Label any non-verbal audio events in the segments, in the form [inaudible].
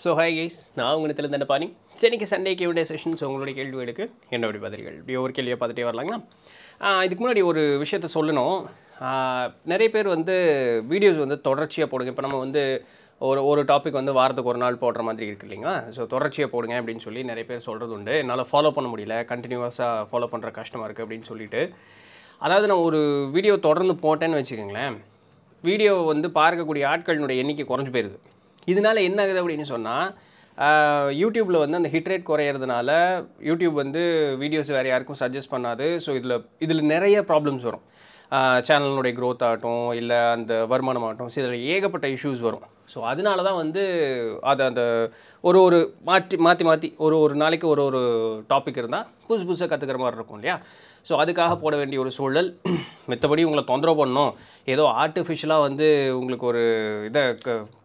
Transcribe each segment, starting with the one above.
so hi guys நான் உங்களை தெரிந்த பாணி சென்னைக்கு சண்டே கேவிடே செஷன்ஸ் உங்களுடைய கேள்விகளுக்கு என்னுடைய பதில்கள் இப்படி ஒவ்வொரு கேள்வியாக பார்த்துட்டே வரலாங்களா இதுக்கு முன்னாடி ஒரு விஷயத்த சொல்லணும் நிறைய பேர் வந்து வீடியோஸ் வந்து தொடர்ச்சியாக போடுங்க இப்போ நம்ம வந்து ஒரு ஒரு டாபிக் வந்து வாரத்துக்கு ஒரு நாள் போடுற மாதிரி இருக்குது இல்லைங்களா ஸோ தொடர்ச்சியாக போடுங்க அப்படின்னு சொல்லி நிறைய பேர் சொல்கிறது உண்டு என்னால் ஃபாலோ பண்ண முடியல கண்டினியூவஸாக ஃபாலோ பண்ணுற கஷ்டமாக இருக்குது அப்படின்னு சொல்லிட்டு அதாவது நான் ஒரு வீடியோ தொடர்ந்து போட்டேன்னு வச்சுக்கோங்களேன் வீடியோவை வந்து பார்க்கக்கூடிய ஆட்களினுடைய எண்ணிக்கை குறைஞ்சி போயிடுது இதனால் என்ன ஆகுது அப்படின்னு சொன்னால் யூடியூப்பில் வந்து அந்த ஹிட் ரேட் குறையிறதுனால யூடியூப் வந்து வீடியோஸ் வேறு யாருக்கும் சஜஸ்ட் பண்ணாது ஸோ இதில் இதில் நிறைய ப்ராப்ளம்ஸ் வரும் சேனலினுடைய க்ரோத் ஆகட்டும் இல்லை அந்த வருமானம் ஆகட்டும் சில ஏகப்பட்ட இஷ்யூஸ் வரும் ஸோ அதனால தான் வந்து அது அந்த ஒரு ஒரு மாற்றி மாற்றி மாற்றி ஒரு ஒரு நாளைக்கு ஒரு ஒரு டாபிக் இருந்தால் புதுசு புதுசாக கற்றுக்கிற மாதிரி இருக்கும் இல்லையா ஸோ அதுக்காக போட வேண்டிய ஒரு சூழல் [clears throat] மற்றபடி உங்களை தொந்தரவு பண்ணோம் ஏதோ ஆர்டிஃபிஷியலாக வந்து உங்களுக்கு ஒரு இதை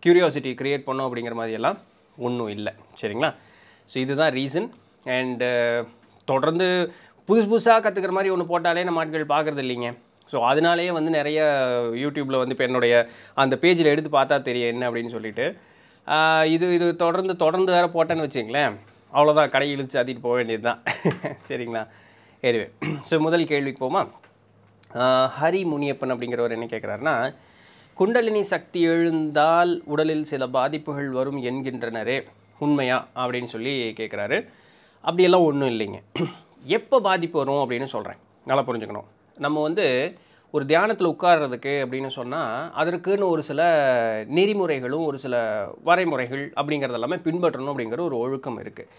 க்யூரியாசிட்டி க்ரியேட் பண்ணோம் அப்படிங்கிற மாதிரியெல்லாம் ஒன்றும் இல்லை சரிங்களா ஸோ இதுதான் ரீசன் அண்டு தொடர்ந்து புதுசு புதுசாக கற்றுக்கிற மாதிரி ஒன்று போட்டாலே நம்ம ஆட்கள் பார்க்குறது இல்லைங்க ஸோ அதனாலேயே வந்து நிறைய யூடியூப்பில் வந்து இப்போ என்னுடைய அந்த பேஜில் எடுத்து பார்த்தா தெரியும் என்ன அப்படின்னு சொல்லிட்டு இது இது தொடர்ந்து தொடர்ந்து வேறு போட்டேன்னு வச்சுங்களேன் அவ்வளோதான் கடை இழுத்து அதிகிட்டு போக வேண்டியது தான் [laughs] சரிங்களா எரிவே ஸோ முதல் கேள்விக்கு போமா ஹரி முனியப்பன் அப்படிங்கிறவர் என்ன கேட்குறாருன்னா குண்டலினி சக்தி எழுந்தால் உடலில் சில பாதிப்புகள் வரும் என்கின்றனரே உண்மையா அப்படின்னு சொல்லி கேட்குறாரு அப்படியெல்லாம் ஒன்றும் இல்லைங்க [clears throat] எப்போ பாதிப்பு வரும் அப்படின்னு சொல்கிறேன் நல்லா புரிஞ்சுக்கணும் நம்ம வந்து ஒரு தியானத்தில் உட்கார்றதுக்கு அப்படின்னு சொன்னால் அதற்குன்னு ஒரு சில நெறிமுறைகளும் ஒரு சில வரைமுறைகள் அப்படிங்கிறது எல்லாமே பின்பற்றணும் அப்படிங்கிற ஒரு ஒழுக்கம் இருக்குது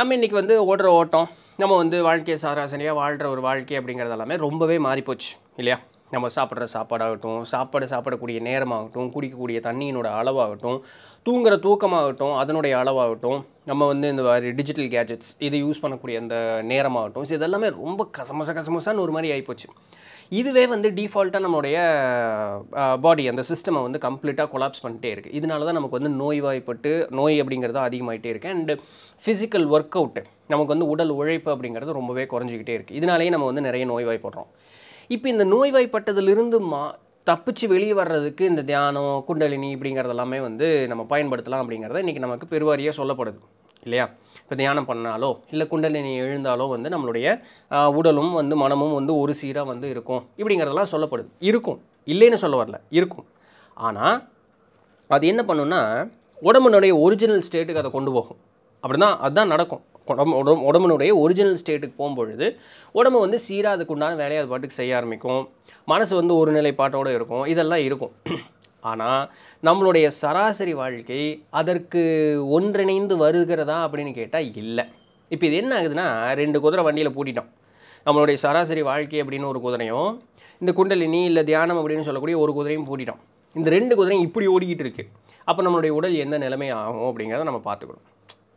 நம்ம இன்றைக்கி வந்து ஓடுற ஓட்டம் நம்ம வந்து வாழ்க்கையை சாராசரியாக வாழ்கிற ஒரு வாழ்க்கை அப்படிங்கிறது எல்லாமே ரொம்பவே மாறிப்போச்சு இல்லையா நம்ம சாப்பிட்ற சாப்பாடாகட்டும் சாப்பாடு சாப்பிடக்கூடிய நேரமாகட்டும் குடிக்கக்கூடிய தண்ணியினோட அளவாகட்டும் தூங்குற தூக்கமாகட்டும் அதனுடைய அளவாகட்டும் நம்ம வந்து இந்த மாதிரி டிஜிட்டல் கேஜெட்ஸ் இது யூஸ் பண்ணக்கூடிய அந்த நேரமாகட்டும் ஸோ இதெல்லாமே ரொம்ப கசமச கசமசான்னு ஒரு மாதிரி ஆகிப்போச்சு இதுவே வந்து டிஃபால்ட்டாக நம்மளுடைய பாடி அந்த சிஸ்டமை வந்து கம்ப்ளீட்டாக கொலாப்ஸ் பண்ணிட்டே இருக்குது இதனால தான் நமக்கு வந்து நோய்வாய்ப்பட்டு நோய் அப்படிங்கிறது அதிகமாகிட்டே இருக்குது அண்டு ஃபிசிக்கல் ஒர்க் அவுட்டு நமக்கு வந்து உடல் உழைப்பு அப்படிங்கிறது ரொம்பவே குறைஞ்சிக்கிட்டே இருக்குது இதனாலேயே நம்ம வந்து நிறைய நோய்வாய்ப்படுறோம் இப்போ இந்த நோய்வாய்ப்பட்டதிலிருந்து மா தப்பிச்சு வெளியே வர்றதுக்கு இந்த தியானம் குண்டலினி இப்படிங்கிறது எல்லாமே வந்து நம்ம பயன்படுத்தலாம் அப்படிங்கிறத இன்றைக்கி நமக்கு பெருவாரியாக சொல்லப்படுது இல்லையா இப்போ தியானம் பண்ணாலோ இல்லை குண்டலினி எழுந்தாலோ வந்து நம்மளுடைய உடலும் வந்து மனமும் வந்து ஒரு சீராக வந்து இருக்கும் இப்படிங்கிறதெல்லாம் சொல்லப்படுது இருக்கும் இல்லைன்னு சொல்ல வரல இருக்கும் ஆனால் அது என்ன பண்ணுன்னா உடம்புனுடைய ஒரிஜினல் ஸ்டேட்டுக்கு அதை கொண்டு போகும் அப்படி தான் அதுதான் நடக்கும் உடம்பு உடம்பு உடம்புனுடைய ஒரிஜினல் ஸ்டேட்டுக்கு போகும்பொழுது உடம்பு வந்து சீராக அதுக்குண்டான வேலையை அது பாட்டுக்கு செய்ய ஆரம்பிக்கும் மனசு வந்து ஒரு நிலைப்பாட்டோடு இருக்கும் இதெல்லாம் இருக்கும் [clears throat] ஆனால் நம்மளுடைய சராசரி வாழ்க்கை அதற்கு ஒன்றிணைந்து வருகிறதா அப்படின்னு கேட்டால் இல்லை இப்போ இது என்ன ஆகுதுன்னா ரெண்டு குதிரை வண்டியில் பூட்டிட்டோம் நம்மளுடைய சராசரி வாழ்க்கை அப்படின்னு ஒரு குதிரையும் இந்த குண்டலினி இல்லை தியானம் அப்படின்னு சொல்லக்கூடிய ஒரு குதிரையும் பூட்டிட்டோம் இந்த ரெண்டு குதிரையும் இப்படி ஓடிக்கிட்டு இருக்குது அப்போ நம்மளுடைய உடல் எந்த நிலைமை ஆகும் அப்படிங்கிறத நம்ம பார்த்துக்கணும்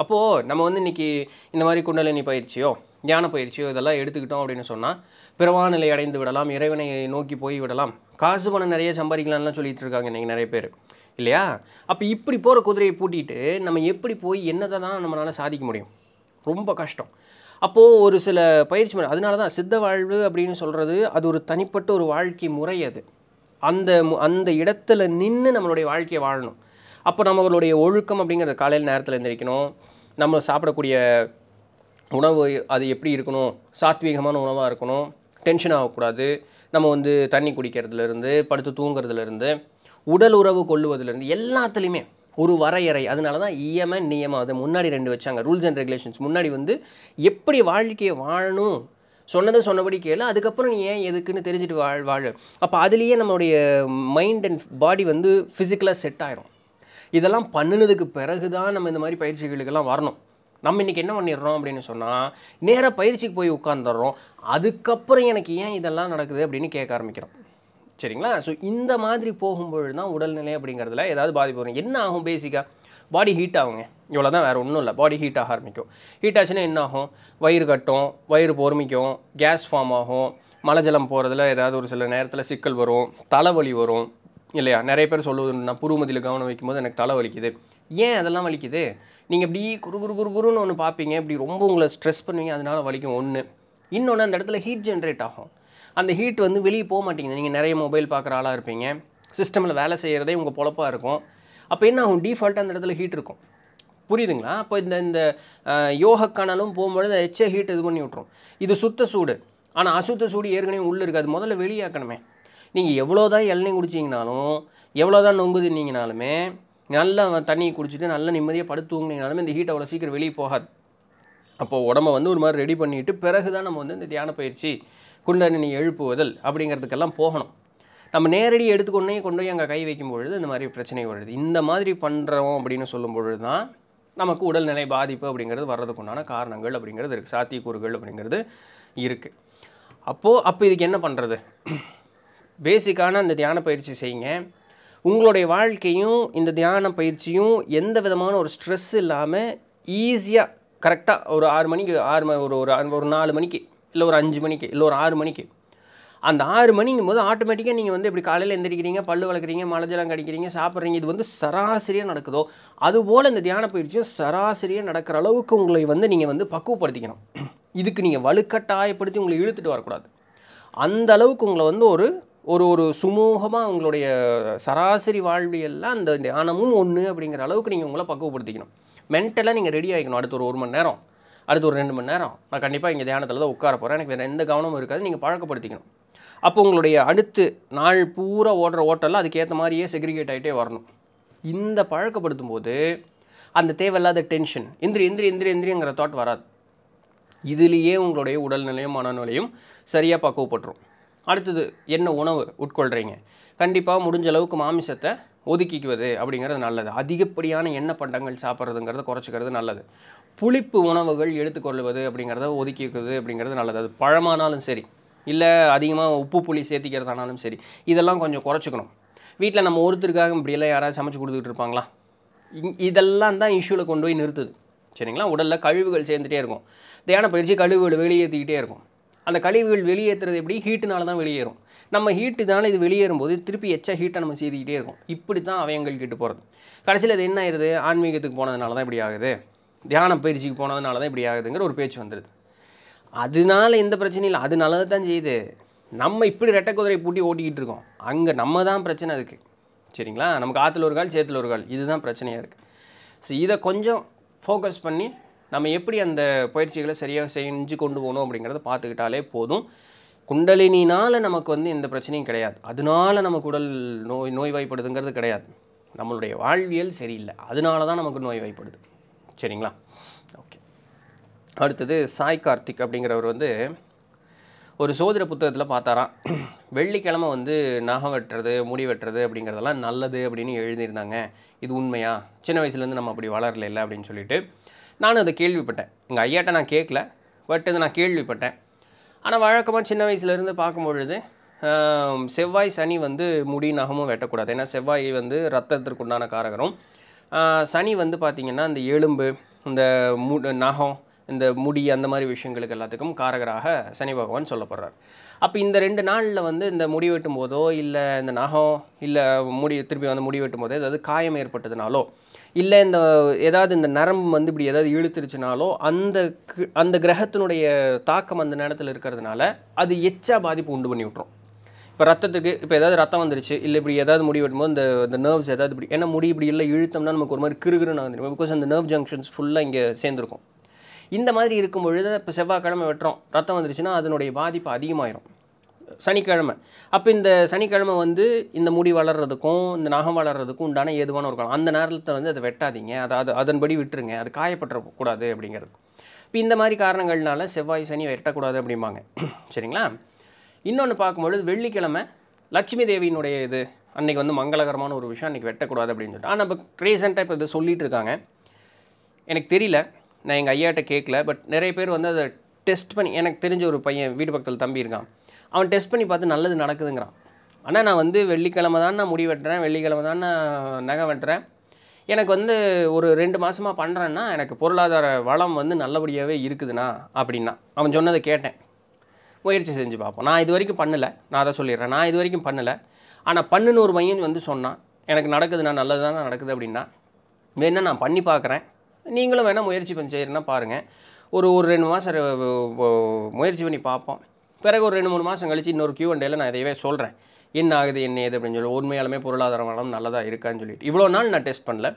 அப்போது நம்ம வந்து இன்றைக்கி இந்த மாதிரி குண்டலினி பயிற்சியோ ஞான பயிற்சியோ இதெல்லாம் எடுத்துக்கிட்டோம் அப்படின்னு சொன்னால் பிறவானிலை நிலை அடைந்து விடலாம் இறைவனை நோக்கி போய் விடலாம் காசு பணம் நிறைய சம்பாதிக்கலாம்லாம் சொல்லிகிட்டு இருக்காங்க இன்றைக்கி நிறைய பேர் இல்லையா அப்போ இப்படி போகிற குதிரையை பூட்டிட்டு நம்ம எப்படி போய் என்னதை தான் நம்மளால் சாதிக்க முடியும் ரொம்ப கஷ்டம் அப்போது ஒரு சில பயிற்சி முறை அதனால தான் சித்த வாழ்வு அப்படின்னு சொல்கிறது அது ஒரு தனிப்பட்ட ஒரு வாழ்க்கை முறை அது அந்த அந்த இடத்துல நின்று நம்மளுடைய வாழ்க்கையை வாழணும் அப்போ நம்மளுடைய ஒழுக்கம் அப்படிங்கிற காலையில் நேரத்தில் எழுந்திரிக்கணும் நம்ம சாப்பிடக்கூடிய உணவு அது எப்படி இருக்கணும் சாத்வீகமான உணவாக இருக்கணும் டென்ஷன் ஆகக்கூடாது நம்ம வந்து தண்ணி குடிக்கிறதுலேருந்து படுத்து தூங்குறதுலேருந்து உடல் உறவு கொள்ளுவதுலேருந்து எல்லாத்துலேயுமே ஒரு வரையறை அதனால தான் இஎம்ஐ நியமம் அது முன்னாடி ரெண்டு வச்சாங்க ரூல்ஸ் அண்ட் ரெகுலேஷன்ஸ் முன்னாடி வந்து எப்படி வாழ்க்கையை வாழணும் சொன்னதை சொன்னபடி கேளு அதுக்கப்புறம் நீ ஏன் எதுக்குன்னு தெரிஞ்சுட்டு வாழ் வாழ் அப்போ அதுலேயே நம்மளுடைய மைண்ட் அண்ட் பாடி வந்து ஃபிசிக்கலாக செட் ஆகிரும் இதெல்லாம் பண்ணினதுக்கு பிறகு தான் நம்ம இந்த மாதிரி பயிற்சிகளுக்கெல்லாம் வரணும் நம்ம இன்றைக்கி என்ன பண்ணிடுறோம் அப்படின்னு சொன்னால் நேராக பயிற்சிக்கு போய் உட்காந்துடுறோம் அதுக்கப்புறம் எனக்கு ஏன் இதெல்லாம் நடக்குது அப்படின்னு கேட்க ஆரம்பிக்கிறோம் சரிங்களா ஸோ இந்த மாதிரி போகும்பொழுது தான் உடல்நிலை அப்படிங்கிறதுல ஏதாவது பாதிப்பு வரும் என்ன ஆகும் பேசிக்காக பாடி ஹீட் ஆகுங்க இவ்வளோ தான் வேறு ஒன்றும் இல்லை பாடி ஹீட் ஆக ஆரம்பிக்கும் ஹீட் ஆச்சுன்னா என்ன ஆகும் வயிறு கட்டும் வயிறு பொறுமிக்கும் கேஸ் ஃபார்ம் ஆகும் மலஜலம் போகிறதுல ஏதாவது ஒரு சில நேரத்தில் சிக்கல் வரும் தலைவலி வரும் இல்லையா நிறைய பேர் சொல்லுவதுன்னா புருமதியில் கவனம் வைக்கும்போது எனக்கு தலை வலிக்குது ஏன் அதெல்லாம் வலிக்குது நீங்கள் இப்படி குரு குரு குரு குருன்னு ஒன்று பார்ப்பீங்க இப்படி ரொம்ப உங்களை ஸ்ட்ரெஸ் பண்ணுவீங்க அதனால் வலிக்கும் ஒன்று இன்னொன்று அந்த இடத்துல ஹீட் ஜென்ரேட் ஆகும் அந்த ஹீட் வந்து வெளியே போக மாட்டேங்குது நீங்கள் நிறைய மொபைல் பார்க்குற ஆளாக இருப்பீங்க சிஸ்டமில் வேலை செய்கிறதே உங்கள் பொழப்பாக இருக்கும் அப்போ என்ன ஆகும் டிஃபால்ட்டாக அந்த இடத்துல ஹீட் இருக்கும் புரியுதுங்களா அப்போ இந்த இந்த யோகக்கணலும் போகும்பொழுது எச்ச ஹீட் இது பண்ணி விட்ரும் இது சுத்த சூடு ஆனால் அசுத்த சூடு ஏற்கனவே உள்ளே இருக்காது முதல்ல வெளியாக்கணுமே நீங்கள் எவ்வளோ தான் இளநீ குடிச்சிங்கனாலும் எவ்வளோ தான் நொங்கு நல்லா தண்ணி குடிச்சிட்டு நல்லா நிம்மதியாக படுத்து தூங்கினீங்கனாலுமே இந்த ஹீட் அவ்வளோ சீக்கிரம் வெளியே போகாது அப்போது உடம்ப வந்து ஒரு மாதிரி ரெடி பண்ணிவிட்டு பிறகு தான் நம்ம வந்து இந்த தியான பயிற்சி குண்டலினி எழுப்புவதல் அப்படிங்கிறதுக்கெல்லாம் போகணும் நம்ம நேரடி எடுத்துக்கொண்டே கொண்டு போய் அங்கே கை வைக்கும் பொழுது இந்த மாதிரி பிரச்சனை வருது இந்த மாதிரி பண்ணுறோம் அப்படின்னு சொல்லும் பொழுது தான் நமக்கு உடல்நிலை பாதிப்பு அப்படிங்கிறது வர்றதுக்குண்டான காரணங்கள் அப்படிங்கிறது இருக்குது சாத்தியக்கூறுகள் அப்படிங்கிறது இருக்குது அப்போது அப்போ இதுக்கு என்ன பண்ணுறது பேசிக்கான அந்த தியான பயிற்சி செய்யுங்க உங்களுடைய வாழ்க்கையும் இந்த தியான பயிற்சியும் எந்த விதமான ஒரு ஸ்ட்ரெஸ் இல்லாமல் ஈஸியாக கரெக்டாக ஒரு ஆறு மணிக்கு ஆறு ஒரு ஒரு ஒரு நாலு மணிக்கு இல்லை ஒரு அஞ்சு மணிக்கு இல்லை ஒரு ஆறு மணிக்கு அந்த ஆறு மணிங்கும் போது ஆட்டோமேட்டிக்காக நீங்கள் வந்து இப்படி காலையில் எந்திரிக்கிறீங்க பல் வளர்க்குறீங்க மலஜலம் கடிக்கிறீங்க சாப்பிட்றீங்க இது வந்து சராசரியாக நடக்குதோ அதுபோல் இந்த தியான பயிற்சியும் சராசரியாக நடக்கிற அளவுக்கு உங்களை வந்து நீங்கள் வந்து பக்குவப்படுத்திக்கணும் இதுக்கு நீங்கள் வலுக்கட்டாயப்படுத்தி உங்களை இழுத்துட்டு வரக்கூடாது அந்த அளவுக்கு உங்களை வந்து ஒரு ஒரு ஒரு சுமூகமாக உங்களுடைய சராசரி வாழ்வியெல்லாம் அந்த தியானமும் ஒன்று அப்படிங்கிற அளவுக்கு நீங்கள் உங்களை பக்குவப்படுத்திக்கணும் மென்டலாக நீங்கள் ரெடி ஆகிக்கணும் அடுத்த ஒரு ஒரு மணி நேரம் அடுத்து ஒரு ரெண்டு மணி நேரம் நான் கண்டிப்பாக இங்கே தியானத்தில் தான் உட்கார போகிறேன் எனக்கு வேறு எந்த கவனமும் இருக்காது நீங்கள் பழக்கப்படுத்திக்கணும் அப்போ உங்களுடைய அடுத்து நாள் பூரா ஓடுற ஓட்டெல்லாம் அதுக்கேற்ற மாதிரியே செக்ரிகேட் ஆகிட்டே வரணும் இந்த பழக்கப்படுத்தும் போது அந்த தேவையில்லாத டென்ஷன் எந்திரி எந்திரி இந்திரி எந்திரிங்கிற தாட் வராது இதுலேயே உங்களுடைய உடல்நிலையும் மனநிலையும் சரியாக பக்குவப்பட்டுரும் அடுத்தது என்ன உணவு உட்கொள்கிறீங்க கண்டிப்பாக முடிஞ்ச அளவுக்கு மாமிசத்தை ஒதுக்கிக்குவது அப்படிங்கிறது நல்லது அதிகப்படியான எண்ணெய் பண்டங்கள் சாப்பிட்றதுங்கிறத குறைச்சிக்கிறது நல்லது புளிப்பு உணவுகள் எடுத்துக்கொள்வது அப்படிங்கிறத ஒதுக்கிக்குவது அப்படிங்கிறது நல்லது அது பழமானாலும் சரி இல்லை அதிகமாக உப்பு புளி சேர்த்திக்கிறதானாலும் சரி இதெல்லாம் கொஞ்சம் குறைச்சிக்கணும் வீட்டில் நம்ம ஒருத்தருக்காக இப்படியெல்லாம் யாராவது சமைச்சு கொடுத்துட்டு இருப்பாங்களா இதெல்லாம் தான் இஷ்யூவில் கொண்டு போய் நிறுத்துது சரிங்களா உடலில் கழிவுகள் சேர்ந்துகிட்டே இருக்கும் தியான பயிற்சி கழிவுகள் வெளியேற்றிக்கிட்டே இருக்கும் அந்த கழிவுகள் வெளியேற்றுறது எப்படி ஹீட்டுனால தான் வெளியேறும் நம்ம ஹீட்டு தானே இது வெளியேறும் போது திருப்பி எச்சா ஹீட்டை நம்ம செய்துக்கிட்டே இருக்கும் இப்படி தான் அவயங்கள் கிட்டு போகிறது கடைசியில் அது என்ன ஆயிடுது ஆன்மீகத்துக்கு போனதுனால தான் இப்படி ஆகுது தியான பயிற்சிக்கு போனதுனால தான் இப்படி ஆகுதுங்கிற ஒரு பேச்சு வந்துடுது அதனால எந்த பிரச்சனையும் இல்லை அது நல்லது தான் செய்யுது நம்ம இப்படி ரெட்டை குதிரையை பூட்டி ஓட்டிக்கிட்டு இருக்கோம் அங்கே நம்ம தான் பிரச்சனை இருக்குது சரிங்களா நமக்கு ஆற்றுல ஒரு கால் சேத்துல ஒரு கால் இதுதான் பிரச்சனையாக இருக்குது ஸோ இதை கொஞ்சம் ஃபோக்கஸ் பண்ணி நம்ம எப்படி அந்த பயிற்சிகளை சரியாக செஞ்சு கொண்டு போகணும் அப்படிங்கிறத பார்த்துக்கிட்டாலே போதும் குண்டலினால் நமக்கு வந்து எந்த பிரச்சனையும் கிடையாது அதனால நமக்கு உடல் நோய் நோய்வாய்ப்படுதுங்கிறது கிடையாது நம்மளுடைய வாழ்வியல் சரியில்லை அதனால தான் நமக்கு நோய்வாய்ப்படுது சரிங்களா ஓகே அடுத்தது சாய் கார்த்திக் அப்படிங்கிறவர் வந்து ஒரு சோதர புத்தகத்தில் பார்த்தாராம் வெள்ளிக்கிழமை வந்து நகை வெட்டுறது முடி வெட்டுறது அப்படிங்கிறதெல்லாம் நல்லது அப்படின்னு எழுதியிருந்தாங்க இது உண்மையா சின்ன வயசுலேருந்து நம்ம அப்படி வளரல அப்படின்னு சொல்லிட்டு நானும் அதை கேள்விப்பட்டேன் எங்கள் ஐயாட்ட நான் கேட்கல பட் இதை நான் கேள்விப்பட்டேன் ஆனால் வழக்கமாக சின்ன வயசுலேருந்து பார்க்கும்பொழுது செவ்வாய் சனி வந்து முடி நகமும் வெட்டக்கூடாது ஏன்னா செவ்வாய் வந்து ரத்தத்திற்கு உண்டான காரகரும் சனி வந்து பார்த்திங்கன்னா இந்த எலும்பு இந்த மு நகம் இந்த முடி அந்த மாதிரி விஷயங்களுக்கு எல்லாத்துக்கும் காரகராக சனி பகவான் சொல்லப்படுறார் அப்போ இந்த ரெண்டு நாளில் வந்து இந்த முடி வெட்டும் போதோ இல்லை இந்த நகம் இல்லை முடி திருப்பி வந்து முடி வெட்டும் போதோ ஏதாவது காயம் ஏற்பட்டதுனாலோ இல்லை இந்த ஏதாவது இந்த நரம்பு வந்து இப்படி ஏதாவது இழுத்துருச்சுனாலோ அந்த அந்த கிரகத்தினுடைய தாக்கம் அந்த நேரத்தில் இருக்கிறதுனால அது எச்சா பாதிப்பு உண்டு பண்ணி விட்ரும் இப்போ ரத்தத்துக்கு இப்போ ஏதாவது ரத்தம் வந்துருச்சு இல்லை இப்படி ஏதாவது முடி வெட்டும்போது இந்த இந்த நர்வ்ஸ் ஏதாவது இப்படி ஏன்னா முடி இப்படி இல்லை இழுத்தோம்னா நமக்கு ஒரு மாதிரி கிருகிருன்னு வந்துடும் பிகாஸ் அந்த நர்வ் ஜங்ஷன்ஸ் ஃபுல்லாக இங்கே சேர்ந்துருக்கும் இந்த மாதிரி இருக்கும் பொழுது இப்போ செவ்வாய்க்கிழமை வெட்டுறோம் ரத்தம் வந்துருச்சுன்னா அதனுடைய பாதிப்பு அதிகமாயிரும் சனிக்கிழமை அப்போ இந்த சனிக்கிழமை வந்து இந்த முடி வளர்கிறதுக்கும் இந்த நகம் வளர்கிறதுக்கும் உண்டான ஏதுவான ஒரு காலம் அந்த நேரத்தில் வந்து அதை வெட்டாதீங்க அதை அது அதன்படி விட்டுருங்க அது காயப்பட்டுறக்கூடாது அப்படிங்கிறது இப்போ இந்த மாதிரி காரணங்கள்னால செவ்வாய் சனி வெட்டக்கூடாது அப்படிம்பாங்க சரிங்களா இன்னொன்று பார்க்கும்பொழுது வெள்ளிக்கிழமை லட்சுமி தேவியினுடைய இது அன்றைக்கி வந்து மங்களகரமான ஒரு விஷயம் அன்றைக்கி வெட்டக்கூடாது அப்படின்னு சொல்லிட்டு ஆனால் இப்போ ரீசெண்டாக இப்போ இதை சொல்லிகிட்டு இருக்காங்க எனக்கு தெரியல நான் எங்கள் ஐயாட்ட கேட்கல பட் நிறைய பேர் வந்து அதை டெஸ்ட் பண்ணி எனக்கு தெரிஞ்ச ஒரு பையன் வீடு பக்கத்தில் தம்பி இருக்கான் அவன் டெஸ்ட் பண்ணி பார்த்து நல்லது நடக்குதுங்கிறான் ஆனால் நான் வந்து வெள்ளிக்கிழமை தான் நான் முடி வெட்டுறேன் வெள்ளிக்கிழமை தான் நான் நகை வெட்டுறேன் எனக்கு வந்து ஒரு ரெண்டு மாதமாக பண்ணுறேன்னா எனக்கு பொருளாதார வளம் வந்து நல்லபடியாகவே இருக்குதுண்ணா அப்படின்னா அவன் சொன்னதை கேட்டேன் முயற்சி செஞ்சு பார்ப்போம் நான் இது வரைக்கும் பண்ணலை நான் அதை சொல்லிடுறேன் நான் இது வரைக்கும் பண்ணலை ஆனால் பண்ணுன்னு ஒரு பையன் வந்து சொன்னான் எனக்கு நடக்குதுண்ணா நல்லது தானே நடக்குது அப்படின்னா வேணா நான் பண்ணி பார்க்குறேன் நீங்களும் வேணால் முயற்சி பண்ணி செய்கிறேன்னா பாருங்கள் ஒரு ஒரு ரெண்டு மாதம் முயற்சி பண்ணி பார்ப்போம் பிறகு ஒரு ரெண்டு மூணு மாதம் கழிச்சு இன்னொரு கியூ அண்டேல நான் இதையவே சொல்கிறேன் என்ன ஆகுது என்ன ஏது அப்படின்னு சொல்லி உண்மையாலுமே பொருளாதார வளம் நல்லதாக இருக்கான்னு சொல்லிட்டு இவ்வளோ நாள் நான் டெஸ்ட் பண்ணல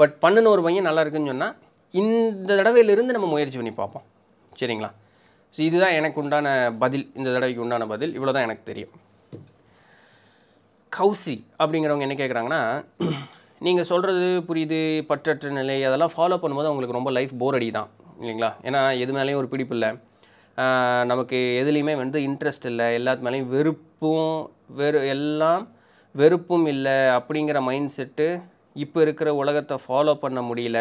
பட் பண்ணுன ஒரு பையன் நல்லா இருக்குன்னு சொன்னால் இந்த தடவையிலிருந்து நம்ம முயற்சி பண்ணி பார்ப்போம் சரிங்களா ஸோ இதுதான் எனக்கு உண்டான பதில் இந்த தடவைக்கு உண்டான பதில் இவ்வளோ தான் எனக்கு தெரியும் கௌசி அப்படிங்கிறவங்க என்ன கேட்குறாங்கன்னா நீங்கள் சொல்கிறது புரியுது பற்றற்ற நிலை அதெல்லாம் ஃபாலோ பண்ணும்போது அவங்களுக்கு ரொம்ப லைஃப் போர் அடி தான் இல்லைங்களா ஏன்னா எது மேலேயும் ஒரு பிடிப்பு இல்லை நமக்கு எதுலேயுமே வந்து இன்ட்ரெஸ்ட் இல்லை எல்லாத்து மேலேயும் வெறுப்பும் வெறு எல்லாம் வெறுப்பும் இல்லை அப்படிங்கிற மைண்ட் செட்டு இப்போ இருக்கிற உலகத்தை ஃபாலோ பண்ண முடியல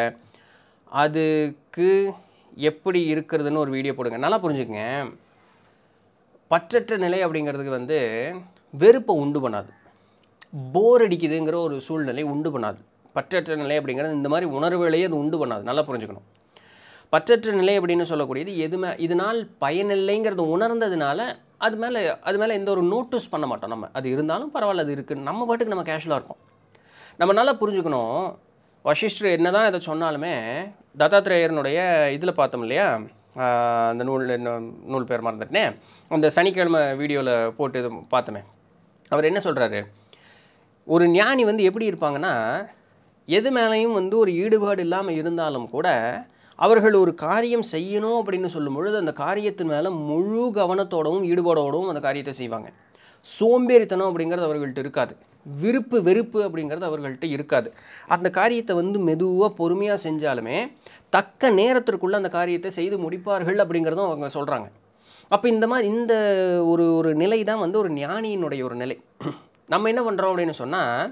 அதுக்கு எப்படி இருக்கிறதுன்னு ஒரு வீடியோ போடுங்க நல்லா புரிஞ்சுக்கங்க பற்றற்ற நிலை அப்படிங்கிறதுக்கு வந்து வெறுப்பை உண்டு பண்ணாது போர் அடிக்குதுங்கிற ஒரு சூழ்நிலை உண்டு பண்ணாது பற்றற்ற நிலை அப்படிங்கிறது இந்த மாதிரி உணர்வுகளையே அது உண்டு பண்ணாது நல்லா புரிஞ்சுக்கணும் பற்றற்ற நிலை அப்படின்னு சொல்லக்கூடியது எதுவுமே இதனால் பயனில்லைங்கிறது உணர்ந்ததுனால அது மேலே அது மேலே எந்த ஒரு நோட்டீஸ் பண்ண மாட்டோம் நம்ம அது இருந்தாலும் பரவாயில்ல அது இருக்குது நம்ம பாட்டுக்கு நம்ம கேஷுவலாக இருப்போம் நம்ம நல்லா புரிஞ்சுக்கணும் வசிஷ்டர் என்ன தான் இதை சொன்னாலுமே தத்தாத்திரேயரனுடைய இதில் பார்த்தோம் இல்லையா அந்த நூல் நூல் பேர் மறந்துட்டேனே அந்த சனிக்கிழமை வீடியோவில் போட்டு இது பார்த்தோமே அவர் என்ன சொல்கிறாரு ஒரு ஞானி வந்து எப்படி இருப்பாங்கன்னா எது மேலேயும் வந்து ஒரு ஈடுபாடு இல்லாமல் இருந்தாலும் கூட அவர்கள் ஒரு காரியம் செய்யணும் அப்படின்னு சொல்லும் பொழுது அந்த காரியத்தின் மேலே முழு கவனத்தோடவும் ஈடுபாடோடவும் அந்த காரியத்தை செய்வாங்க சோம்பேறித்தனம் அப்படிங்கிறது அவர்கள்ட்ட இருக்காது விருப்பு வெறுப்பு அப்படிங்கிறது அவர்கள்ட்ட இருக்காது அந்த காரியத்தை வந்து மெதுவாக பொறுமையாக செஞ்சாலுமே தக்க நேரத்திற்குள்ளே அந்த காரியத்தை செய்து முடிப்பார்கள் அப்படிங்கிறதும் அவங்க சொல்கிறாங்க அப்போ இந்த மாதிரி இந்த ஒரு ஒரு நிலை தான் வந்து ஒரு ஞானியினுடைய ஒரு நிலை நம்ம என்ன பண்ணுறோம் அப்படின்னு சொன்னால்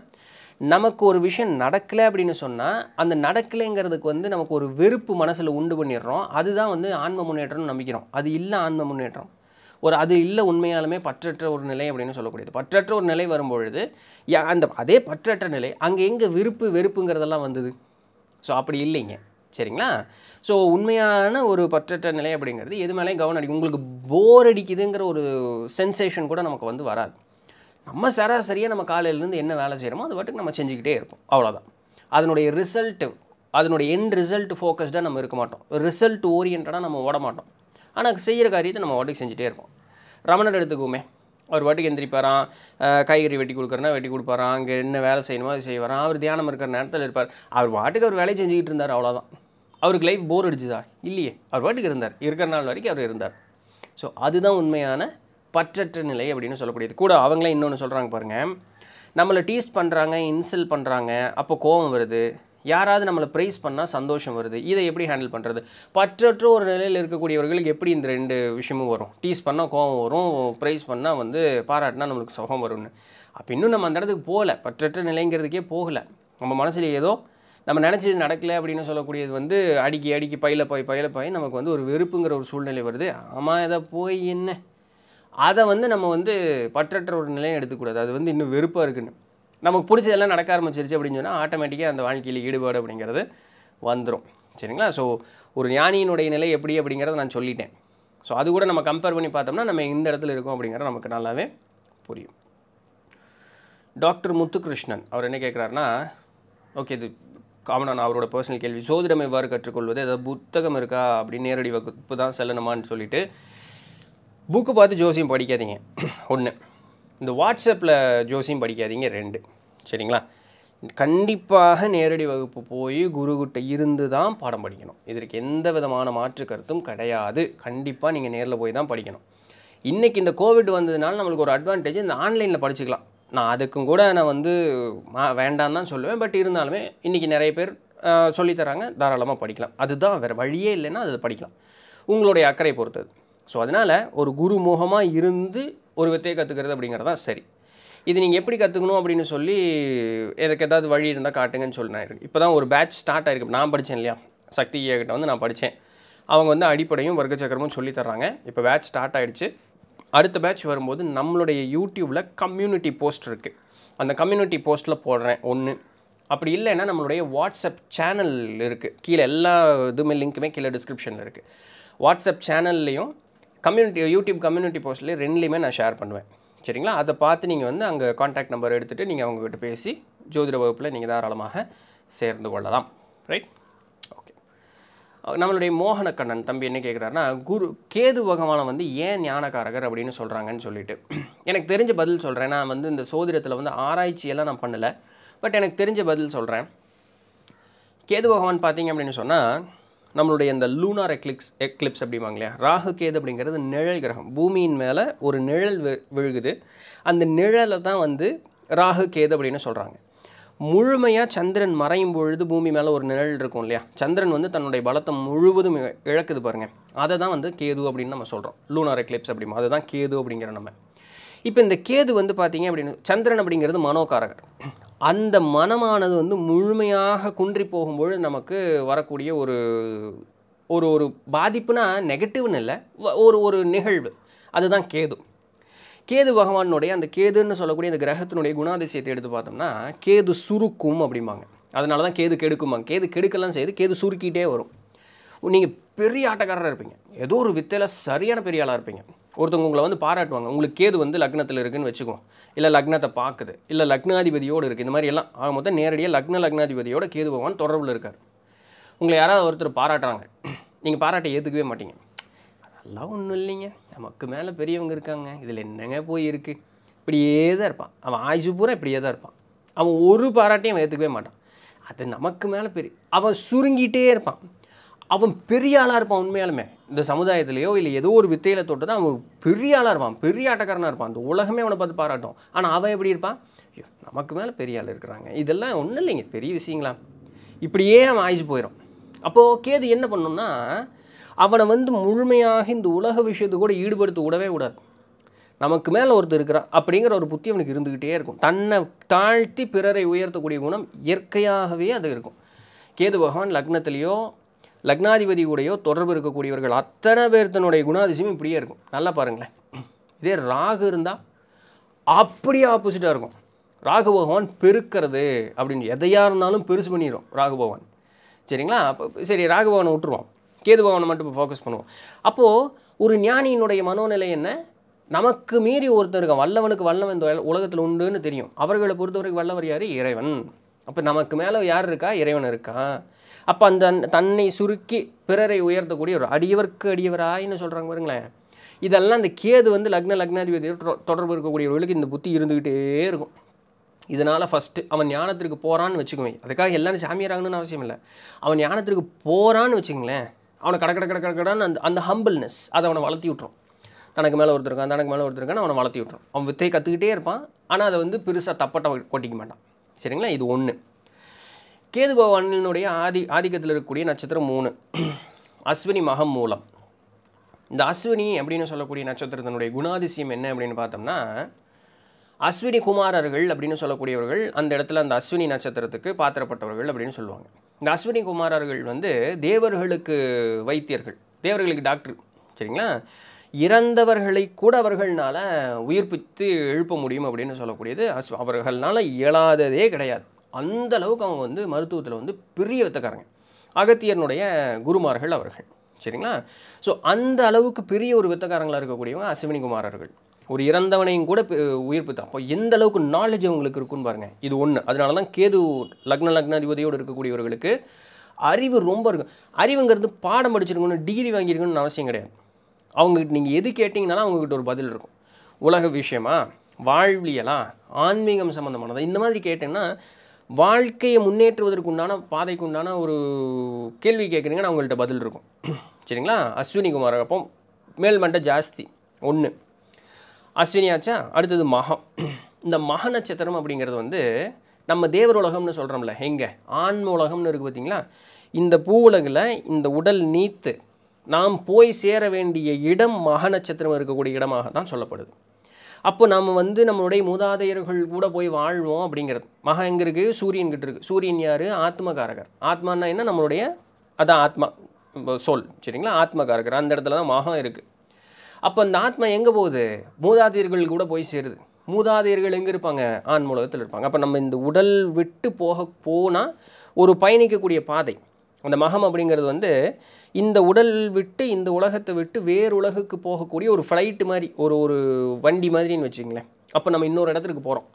நமக்கு ஒரு விஷயம் நடக்கலை அப்படின்னு சொன்னால் அந்த நடக்கலைங்கிறதுக்கு வந்து நமக்கு ஒரு வெறுப்பு மனசில் உண்டு பண்ணிடுறோம் அதுதான் வந்து ஆன்ம முன்னேற்றம்னு நம்பிக்கிறோம் அது இல்லை ஆன்ம முன்னேற்றம் ஒரு அது இல்லை உண்மையாலுமே பற்றற்ற ஒரு நிலை அப்படின்னு சொல்லக்கூடியது பற்றற்ற ஒரு நிலை வரும்பொழுது அந்த அதே பற்றற்ற நிலை அங்கே எங்கே விருப்பு வெறுப்புங்கிறதெல்லாம் வந்தது ஸோ அப்படி இல்லைங்க சரிங்களா ஸோ உண்மையான ஒரு பற்றற்ற நிலை அப்படிங்கிறது எது மேலேயும் கவனம் அடிக்கும் உங்களுக்கு போர் அடிக்குதுங்கிற ஒரு சென்சேஷன் கூட நமக்கு வந்து வராது நம்ம சராசரியாக நம்ம காலையிலேருந்து என்ன வேலை செய்கிறோமோ அது வாட்டுக்கு நம்ம செஞ்சுக்கிட்டே இருப்போம் அவ்வளோதான் அதனுடைய ரிசல்ட்டு அதனுடைய என் ரிசல்ட் ஃபோக்கஸ்டாக நம்ம இருக்க மாட்டோம் ரிசல்ட் ஓரியன்டாக நம்ம ஓட மாட்டோம் ஆனால் செய்கிற காரியத்தை நம்ம வாட்டுக்கு செஞ்சுட்டே இருப்போம் ரமணர் எடுத்துக்குவோமே அவர் வாட்டுக்கு எந்திரிப்பாராம் காய்கறி வெட்டி கொடுக்குறனா வெட்டி கொடுப்பாராம் அங்கே என்ன வேலை செய்யணுமோ அது செய்வாராம் அவர் தியானம் இருக்கிற நேரத்தில் இருப்பார் அவர் வாட்டுக்கு அவர் வேலையை செஞ்சுக்கிட்டு இருந்தார் அவ்வளோதான் அவருக்கு லைஃப் போர் அடிச்சுதா இல்லையே அவர் வாட்டுக்கு இருந்தார் இருக்கிற நாள் வரைக்கும் அவர் இருந்தார் ஸோ அதுதான் உண்மையான பற்றற்ற நிலை அப்படின்னு சொல்லக்கூடியது கூட அவங்களே இன்னொன்று சொல்கிறாங்க பாருங்கள் நம்மளை டீஸ்ட் பண்ணுறாங்க இன்சல்ட் பண்ணுறாங்க அப்போ கோபம் வருது யாராவது நம்மளை ப்ரைஸ் பண்ணால் சந்தோஷம் வருது இதை எப்படி ஹேண்டில் பண்ணுறது பற்றற்ற ஒரு நிலையில் இருக்கக்கூடியவர்களுக்கு எப்படி இந்த ரெண்டு விஷயமும் வரும் டீஸ் பண்ணால் கோபம் வரும் ப்ரைஸ் பண்ணால் வந்து பாராட்டினா நம்மளுக்கு சுகம் வரும்னு அப்போ இன்னும் நம்ம அந்த இடத்துக்கு போகலை பற்றற்ற நிலைங்கிறதுக்கே போகலை நம்ம மனசில் ஏதோ நம்ம நினச்சது நடக்கலை அப்படின்னு சொல்லக்கூடியது வந்து அடிக்கி அடிக்கி பயில போய் பயில போய் நமக்கு வந்து ஒரு வெறுப்புங்கிற ஒரு சூழ்நிலை வருது ஆமாம் இதை போய் என்ன அதை வந்து நம்ம வந்து பற்றற்ற ஒரு நிலையை எடுத்துக்கூடாது அது வந்து இன்னும் வெறுப்பாக இருக்குன்னு நமக்கு பிடிச்சதெல்லாம் நடக்க ஆரம்பிச்சிருச்சு அப்படின்னு சொன்னால் ஆட்டோமேட்டிக்காக அந்த வாழ்க்கையில் ஈடுபாடு அப்படிங்கிறது வந்துடும் சரிங்களா ஸோ ஒரு ஞானியினுடைய நிலை எப்படி அப்படிங்கிறத நான் சொல்லிட்டேன் ஸோ அது கூட நம்ம கம்பேர் பண்ணி பார்த்தோம்னா நம்ம இந்த இடத்துல இருக்கோம் அப்படிங்கிற நமக்கு நல்லாவே புரியும் டாக்டர் முத்துகிருஷ்ணன் அவர் என்ன கேட்குறாருன்னா ஓகே இது காமனான அவரோட பர்சனல் கேள்வி சோதிடம் எவ்வாறு கற்றுக்கொள்வது ஏதாவது புத்தகம் இருக்கா அப்படின்னு நேரடி வகுப்பு தான் செல்லணுமான்னு சொல்லிட்டு புக்கு பார்த்து ஜோசியம் படிக்காதீங்க ஒன்று இந்த வாட்ஸ்அப்பில் ஜோசியம் படிக்காதீங்க ரெண்டு சரிங்களா கண்டிப்பாக நேரடி வகுப்பு போய் குருகிட்ட இருந்து தான் பாடம் படிக்கணும் இதற்கு எந்த விதமான மாற்று கருத்தும் கிடையாது கண்டிப்பாக நீங்கள் நேரில் போய் தான் படிக்கணும் இன்றைக்கி இந்த கோவிட் வந்ததுனால நம்மளுக்கு ஒரு அட்வான்டேஜ் இந்த ஆன்லைனில் படிச்சுக்கலாம் நான் அதுக்கும் கூட நான் வந்து வேண்டான்னு தான் சொல்லுவேன் பட் இருந்தாலுமே இன்றைக்கி நிறைய பேர் சொல்லித்தராங்க தாராளமாக படிக்கலாம் அதுதான் வேறு வழியே இல்லைன்னா அதை படிக்கலாம் உங்களுடைய அக்கறை பொறுத்தது ஸோ அதனால் ஒரு குரு முகமாக இருந்து ஒரு வித்தையை கற்றுக்கிறது அப்படிங்கிறது தான் சரி இது நீங்கள் எப்படி கற்றுக்கணும் அப்படின்னு சொல்லி எதுக்கு ஏதாவது வழி இருந்தால் காட்டுங்கன்னு சொல்லி நான் இப்போ தான் ஒரு பேட்ச் ஸ்டார்ட் ஆகிருக்கு நான் படித்தேன் இல்லையா சக்தி கிட்ட வந்து நான் படித்தேன் அவங்க வந்து அடிப்படையும் வர்க்க சக்கரமும் சொல்லி தர்றாங்க இப்போ பேட்ச் ஸ்டார்ட் ஆகிடுச்சு அடுத்த பேட்ச் வரும்போது நம்மளுடைய யூடியூப்பில் கம்யூனிட்டி போஸ்ட் இருக்குது அந்த கம்யூனிட்டி போஸ்ட்டில் போடுறேன் ஒன்று அப்படி இல்லைன்னா நம்மளுடைய வாட்ஸ்அப் சேனல் இருக்குது கீழே எல்லா இதுவுமே லிங்க்குமே கீழே டிஸ்கிரிப்ஷனில் இருக்குது வாட்ஸ்அப் சேனல்லையும் கம்யூனிட்டி யூடியூப் கம்யூனிட்டி போஸ்ட்லேயே ரெண்டுலேயுமே நான் ஷேர் பண்ணுவேன் சரிங்களா அதை பார்த்து நீங்கள் வந்து அங்கே காண்டாக்ட் நம்பர் எடுத்துகிட்டு நீங்கள் அவங்கக்கிட்ட பேசி ஜோதிட வகுப்பில் நீங்கள் தாராளமாக சேர்ந்து கொள்ளலாம் ரைட் ஓகே நம்மளுடைய மோகனக்கண்ணன் தம்பி என்ன கேட்குறாருன்னா குரு கேது பகவானை வந்து ஏன் ஞானக்காரகர் அப்படின்னு சொல்கிறாங்கன்னு சொல்லிட்டு எனக்கு தெரிஞ்ச பதில் சொல்கிறேன் நான் வந்து இந்த சோதிடத்தில் வந்து ஆராய்ச்சியெல்லாம் நான் பண்ணலை பட் எனக்கு தெரிஞ்ச பதில் சொல்கிறேன் கேது பகவான் பார்த்தீங்க அப்படின்னு சொன்னால் நம்மளுடைய இந்த லூனார் எக்லிப்ஸ் எக்லிப்ஸ் அப்படிம்பாங்க இல்லையா ராகு கேது அப்படிங்கிறது நிழல் கிரகம் பூமியின் மேலே ஒரு நிழல் விழுகுது அந்த நிழலை தான் வந்து ராகு கேது அப்படின்னு சொல்கிறாங்க முழுமையாக சந்திரன் மறையும் பொழுது பூமி மேலே ஒரு நிழல் இருக்கும் இல்லையா சந்திரன் வந்து தன்னுடைய பலத்தை முழுவதும் இழக்குது பாருங்கள் அதை தான் வந்து கேது அப்படின்னு நம்ம சொல்கிறோம் லூனார் எக்லிப்ஸ் அப்படிமா அதுதான் கேது அப்படிங்கிற நம்ம இப்போ இந்த கேது வந்து பார்த்தீங்க அப்படின்னு சந்திரன் அப்படிங்கிறது மனோகாரகர் அந்த மனமானது வந்து முழுமையாக குன்றி போகும்பொழுது நமக்கு வரக்கூடிய ஒரு ஒரு ஒரு பாதிப்புனா நெகட்டிவ்னு இல்லை ஒரு ஒரு நிகழ்வு அதுதான் கேது கேது பகவானுடைய அந்த கேதுன்னு சொல்லக்கூடிய அந்த கிரகத்தினுடைய குணாதிசயத்தை எடுத்து பார்த்தோம்னா கேது சுருக்கும் அப்படிம்பாங்க அதனால தான் கேது கெடுக்குமாங்க கேது கெடுக்கலாம் செய்து கேது சுருக்கிட்டே வரும் நீங்கள் பெரிய ஆட்டக்காரராக இருப்பீங்க ஏதோ ஒரு வித்தையில் சரியான பெரிய ஆளாக இருப்பீங்க ஒருத்தவங்க உங்களை வந்து பாராட்டுவாங்க உங்களுக்கு கேது வந்து லக்னத்தில் இருக்குதுன்னு வச்சுக்குவோம் இல்லை லக்னத்தை பார்க்குது இல்லை லக்னாதிபதியோடு இருக்குது இந்த மாதிரி எல்லாம் ஆக மொத்தம் நேரடியாக லக்ன லக்னாதிபதியோட கேது பகவான் தொடர்பில் இருக்கார் உங்களை யாராவது ஒருத்தர் பாராட்டுறாங்க நீங்கள் பாராட்ட ஏற்றுக்கவே மாட்டீங்க அதெல்லாம் ஒன்றும் இல்லைங்க நமக்கு மேலே பெரியவங்க இருக்காங்க இதில் என்னங்க போய் இருக்குது இப்படியே தான் இருப்பான் அவன் ஆய்ச்சி பூரா இப்படியே தான் இருப்பான் அவன் ஒரு பாராட்டையும் அவன் ஏற்றுக்கவே மாட்டான் அது நமக்கு மேலே பெரிய அவன் சுருங்கிட்டே இருப்பான் அவன் பெரிய ஆளாக இருப்பான் உண்மையாலுமே இந்த சமுதாயத்திலேயோ இல்லை ஏதோ ஒரு வித்தையில் தொட்டதான் அவன் பெரிய ஆளாக இருப்பான் பெரிய ஆட்டக்காரனாக இருப்பான் அந்த உலகமே அவனை பார்த்து பாராட்டும் ஆனால் அவன் எப்படி இருப்பான் ஐயோ நமக்கு மேலே பெரிய ஆள் இருக்கிறாங்க இதெல்லாம் ஒன்றும் இல்லைங்க பெரிய விஷயங்களா இப்படியே அவன் ஆயிச்சு போயிடும் அப்போது கேது என்ன பண்ணும்னா அவனை வந்து முழுமையாக இந்த உலக விஷயத்து கூட ஈடுபடுத்த விடவே விடாது நமக்கு மேலே ஒருத்தர் இருக்கிறான் அப்படிங்கிற ஒரு புத்தி அவனுக்கு இருந்துக்கிட்டே இருக்கும் தன்னை தாழ்த்தி பிறரை உயர்த்தக்கூடிய குணம் இயற்கையாகவே அது இருக்கும் கேது பகவான் லக்னத்திலேயோ லக்னாதிபதி கூடையோ தொடர்பு இருக்கக்கூடியவர்கள் அத்தனை பேர்த்தனுடைய குணாதிசயம் இப்படியே இருக்கும் நல்லா பாருங்களேன் இதே ராகு இருந்தால் அப்படியே ஆப்போசிட்டாக இருக்கும் ராகு பகவான் பெருக்கிறது அப்படின்னு எதையாக இருந்தாலும் பெருசு பண்ணிடும் ராகு பகவான் சரிங்களா அப்போ சரி ராகு பகவானை விட்டுருவோம் கேது பகவானை மட்டும் இப்போ ஃபோக்கஸ் பண்ணுவோம் அப்போது ஒரு ஞானியினுடைய மனோநிலை என்ன நமக்கு மீறி ஒருத்தர் இருக்கான் வல்லவனுக்கு வல்லவன் இந்த உலகத்தில் உண்டுன்னு தெரியும் அவர்களை பொறுத்தவரைக்கும் வல்லவர் யார் இறைவன் அப்போ நமக்கு மேலே யார் இருக்கா இறைவன் இருக்கான் அப்போ அந்த தன்னை சுருக்கி பிறரை உயர்த்தக்கூடிய ஒரு அடியவர்க்கு அடியவராயின்னு சொல்கிறாங்க பாருங்களேன் இதெல்லாம் அந்த கேது வந்து லக்ன லக்னாதிபதி தொடர்பு இருக்கக்கூடியவர்களுக்கு இந்த புத்தி இருந்துக்கிட்டே இருக்கும் இதனால் ஃபஸ்ட்டு அவன் ஞானத்திற்கு போகிறான்னு வச்சுக்குவேன் அதுக்காக எல்லாரும் சாமியாராகணும்னு அவசியம் இல்லை அவன் ஞானத்திற்கு போகிறான்னு வச்சுங்களேன் அவனை கட கட கட கடன்னு அந்த அந்த ஹம்பிள்னஸ் அதை அவனை வளர்த்தி விட்ரும் தனக்கு மேலே ஒருத்தருக்கான் தனக்கு மேலே ஒருத்தருக்கான்னு அவனை வளர்த்தி விட்ரும் அவன் வித்தையை கற்றுக்கிட்டே இருப்பான் ஆனால் அதை வந்து பெருசாக தப்பட்ட கொட்டிக்க மாட்டான் சரிங்களா இது ஒன்று கேது பகவானினுடைய ஆதி ஆதிக்கத்தில் இருக்கக்கூடிய நட்சத்திரம் மூணு அஸ்வினி மகம் மூலம் இந்த அஸ்வினி அப்படின்னு சொல்லக்கூடிய நட்சத்திரத்தினுடைய குணாதிசயம் என்ன அப்படின்னு பார்த்தோம்னா அஸ்வினி குமாரர்கள் அப்படின்னு சொல்லக்கூடியவர்கள் அந்த இடத்துல அந்த அஸ்வினி நட்சத்திரத்துக்கு பாத்திரப்பட்டவர்கள் அப்படின்னு சொல்லுவாங்க இந்த அஸ்வினி குமாரர்கள் வந்து தேவர்களுக்கு வைத்தியர்கள் தேவர்களுக்கு டாக்டர் சரிங்களா இறந்தவர்களை கூட அவர்களால் உயிர்ப்பித்து எழுப்ப முடியும் அப்படின்னு சொல்லக்கூடியது அஸ் அவர்களால் இயலாததே கிடையாது அந்த அளவுக்கு அவங்க வந்து மருத்துவத்தில் வந்து பெரிய வித்தக்காரங்க அகத்தியனுடைய குருமார்கள் அவர்கள் சரிங்களா ஸோ அந்த அளவுக்கு பெரிய ஒரு வித்தக்காரங்களாக இருக்கக்கூடியவங்க அஸ்வினிகுமாரர்கள் ஒரு இறந்தவனையும் கூட உயிர்ப்பித்தான் அப்போ எந்த அளவுக்கு நாலேஜ் அவங்களுக்கு இருக்குன்னு பாருங்கள் இது ஒன்று அதனால தான் கேது லக்ன லக்னாதிபதியோடு இருக்கக்கூடியவர்களுக்கு அறிவு ரொம்ப இருக்கும் அறிவுங்கிறது பாடம் படிச்சிருக்கணும் டிகிரி வாங்கியிருக்கணும்னு அவசியம் கிடையாது அவங்ககிட்ட நீங்கள் எது கேட்டிங்கனாலும் அவங்கக்கிட்ட ஒரு பதில் இருக்கும் உலக விஷயமா வாழ்வியலா ஆன்மீகம் சம்மந்தமானதா இந்த மாதிரி கேட்டிங்கன்னா வாழ்க்கையை முன்னேற்றுவதற்கு உண்டான பாதைக்கு உண்டான ஒரு கேள்வி கேட்குறீங்கன்னா அவங்கள்ட்ட பதில் இருக்கும் [clears throat] சரிங்களா அஸ்வினி குமார் அப்போ மேல்மண்ட ஜாஸ்தி ஒன்று அஸ்வினி ஆச்சா அடுத்தது மகம் [clears throat] இந்த மக நட்சத்திரம் அப்படிங்கிறது வந்து நம்ம தேவர் உலகம்னு சொல்கிறோம்ல எங்கே ஆன்ம உலகம்னு இருக்குது பார்த்திங்களா இந்த பூ உலகில் இந்த உடல் நீத்து நாம் போய் சேர வேண்டிய இடம் மக நட்சத்திரம் இருக்கக்கூடிய இடமாக தான் சொல்லப்படுது அப்போ நம்ம வந்து நம்மளுடைய மூதாதையர்கள் கூட போய் வாழ்வோம் அப்படிங்கிறது மகன் எங்கே இருக்குது சூரியன் கிட்ட இருக்குது சூரியன் யார் ஆத்மகாரகர் ஆத்மானா என்ன நம்மளுடைய அதான் ஆத்மா சொல் சரிங்களா ஆத்மகாரகர் அந்த இடத்துல தான் மகம் இருக்குது அப்போ அந்த ஆத்மா எங்கே போகுது மூதாதையர்கள் கூட போய் சேருது மூதாதையர்கள் எங்கே இருப்பாங்க ஆண் மூலகத்தில் இருப்பாங்க அப்போ நம்ம இந்த உடல் விட்டு போக போனால் ஒரு பயணிக்கக்கூடிய பாதை அந்த மகம் அப்படிங்கிறது வந்து இந்த உடல் விட்டு இந்த உலகத்தை விட்டு வேறு உலகுக்கு போகக்கூடிய ஒரு ஃப்ளைட்டு மாதிரி ஒரு ஒரு வண்டி மாதிரின்னு வச்சுங்களேன் அப்போ நம்ம இன்னொரு இடத்துக்கு போகிறோம்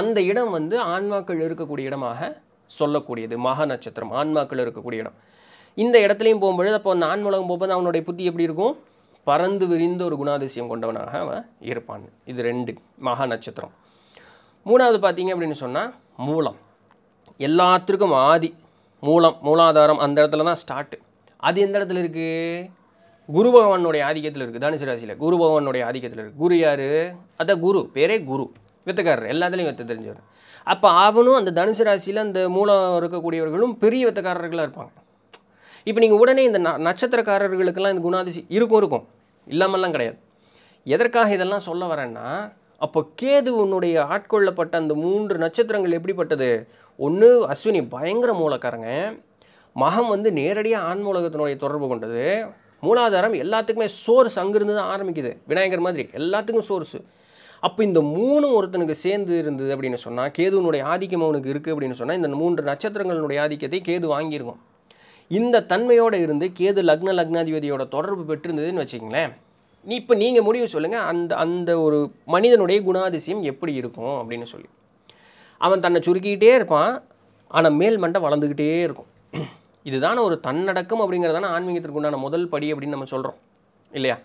அந்த இடம் வந்து ஆன்மாக்கள் இருக்கக்கூடிய இடமாக சொல்லக்கூடியது மகா நட்சத்திரம் ஆன்மாக்கள் இருக்கக்கூடிய இடம் இந்த இடத்துலையும் போகும்பொழுது அப்போ அந்த ஆன் உலகம் போகும்போது அவனுடைய புத்தி எப்படி இருக்கும் பறந்து விரிந்த ஒரு குணாதிசயம் கொண்டவனாக அவன் இருப்பான் இது ரெண்டு மகா நட்சத்திரம் மூணாவது பார்த்தீங்க அப்படின்னு சொன்னால் மூலம் எல்லாத்திற்கும் ஆதி மூலம் மூலாதாரம் அந்த இடத்துல தான் ஸ்டார்ட்டு அது எந்த இடத்துல இருக்குது குரு பகவானுடைய ஆதிக்கத்தில் இருக்குது தனுசு ராசியில் குரு பகவானுடைய ஆதிக்கத்தில் இருக்குது குரு யார் அதான் குரு பேரே குரு வித்தக்காரர் எல்லாத்துலேயும் வித்த தெரிஞ்சவர் அப்போ அவனும் அந்த தனுசு ராசியில் அந்த மூலம் இருக்கக்கூடியவர்களும் பெரிய வித்தக்காரர்களாக இருப்பாங்க இப்போ நீங்கள் உடனே இந்த ந நட்சத்திரக்காரர்களுக்கெல்லாம் இந்த குணாதிசி இருக்கும் இருக்கும் இல்லாமல்லாம் கிடையாது எதற்காக இதெல்லாம் சொல்ல வரேன்னா அப்போ கேது உன்னுடைய ஆட்கொள்ளப்பட்ட அந்த மூன்று நட்சத்திரங்கள் எப்படிப்பட்டது ஒன்று அஸ்வினி பயங்கர மூலக்காரங்க மகம் வந்து நேரடியாக ஆன்ம உலகத்தினுடைய தொடர்பு கொண்டது மூலாதாரம் எல்லாத்துக்குமே சோர்ஸ் அங்கிருந்து தான் ஆரம்பிக்குது விநாயகர் மாதிரி எல்லாத்துக்கும் சோர்ஸு அப்போ இந்த மூணும் ஒருத்தனுக்கு சேர்ந்து இருந்தது அப்படின்னு சொன்னால் கேதுவனுடைய ஆதிக்கம் அவனுக்கு இருக்குது அப்படின்னு சொன்னால் இந்த மூன்று நட்சத்திரங்களுடைய ஆதிக்கத்தை கேது வாங்கியிருக்கும் இந்த தன்மையோடு இருந்து கேது லக்ன லக்னாதிபதியோட தொடர்பு பெற்றிருந்ததுன்னு வச்சுக்கிங்களேன் நீ இப்போ நீங்கள் முடிவு சொல்லுங்கள் அந்த அந்த ஒரு மனிதனுடைய குணாதிசயம் எப்படி இருக்கும் அப்படின்னு சொல்லி அவன் தன்னை சுருக்கிக்கிட்டே இருப்பான் ஆனால் மேல் மண்டை வளர்ந்துக்கிட்டே இருக்கும் இதுதான் ஒரு தன்னடக்கம் அப்படிங்கிறதான ஆன்மீகத்திற்கு உண்டான முதல் படி அப்படின்னு நம்ம சொல்கிறோம் இல்லையா